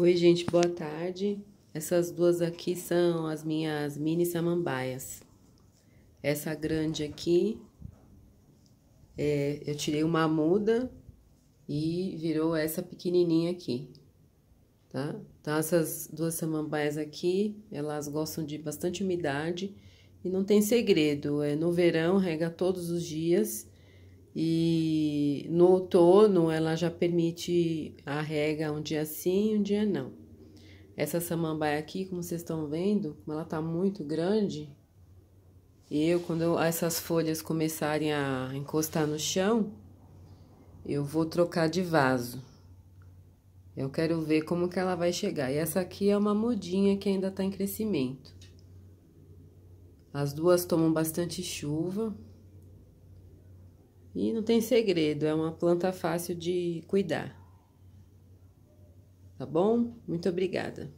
Oi, gente, boa tarde. Essas duas aqui são as minhas mini samambaias. Essa grande aqui, é, eu tirei uma muda e virou essa pequenininha aqui, tá? Então, essas duas samambaias aqui, elas gostam de bastante umidade e não tem segredo. É, no verão, rega todos os dias e no outono, ela já permite a rega um dia sim, um dia não. Essa samambaia aqui, como vocês estão vendo, como ela tá muito grande, eu, quando essas folhas começarem a encostar no chão, eu vou trocar de vaso. Eu quero ver como que ela vai chegar. E essa aqui é uma mudinha que ainda tá em crescimento. As duas tomam bastante chuva. E não tem segredo, é uma planta fácil de cuidar. Tá bom? Muito obrigada.